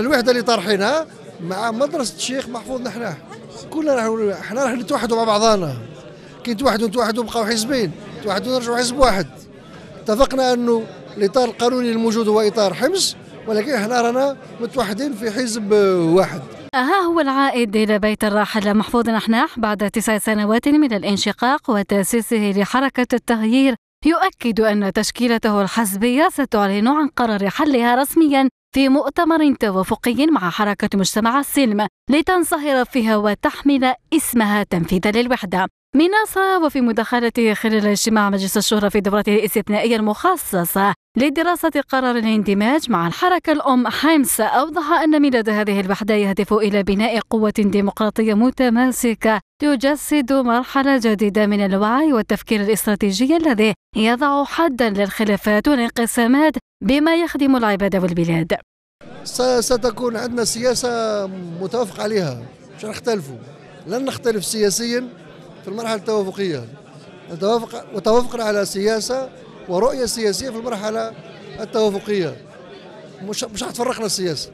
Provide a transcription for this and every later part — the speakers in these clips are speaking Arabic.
الوحده اللي طارحينها مع مدرسه الشيخ محفوظ نحناه كلنا راح حنا راح نتوحدوا مع بعضنا كي توحدوا نتوحدوا بقاو حزبين توحدوا نرجعوا حزب واحد اتفقنا انه الاطار القانوني الموجود هو اطار حمص ولكن احنا رانا متوحدين في حزب واحد ها هو العائد إلى بيت الراحل محفوظ نحناح بعد تسع سنوات من الانشقاق وتأسيسه لحركة التغيير يؤكد أن تشكيلته الحزبية ستعلن عن قرار حلها رسميا في مؤتمر توافقي مع حركة مجتمع السلم لتنصهر فيها وتحمل اسمها تنفيذا للوحدة من وفي مداخلته خلال اجتماع مجلس الشورى في دورته الاستثنائية المخصصة لدراسة قرار الاندماج مع الحركة الأم حمص أوضح أن ميلاد هذه الوحدة يهدف إلى بناء قوة ديمقراطية متماسكة تجسد مرحلة جديدة من الوعي والتفكير الاستراتيجي الذي يضع حدا للخلافات والانقسامات بما يخدم العباد والبلاد ستكون عندنا سياسة متوافق عليها مش نختلفوا لن نختلف سياسيا في المرحلة التوافقية نتوافق وتوافقنا على سياسة ورؤية سياسية في المرحلة التوافقية مش مش هتفرقنا السياسة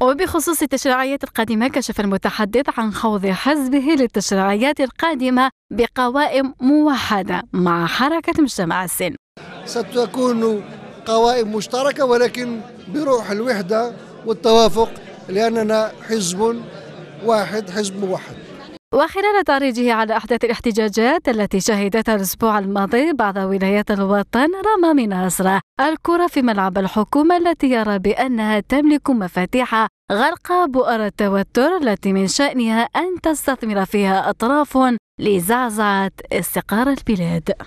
وبخصوص التشريعيات القادمة كشف المتحدث عن خوض حزبه للتشريعيات القادمة بقوائم موحدة مع حركة مجتمع السن ستكون قوائم مشتركة ولكن بروح الوحدة والتوافق لأننا حزب واحد حزب موحد وخلال تعريجه على أحداث الاحتجاجات التي شهدتها الأسبوع الماضي بعض ولايات الوطن رمى من أسرة الكرة في ملعب الحكومة التي يرى بأنها تملك مفاتيح غرق بؤر التوتر التي من شأنها أن تستثمر فيها أطراف لزعزعة استقرار البلاد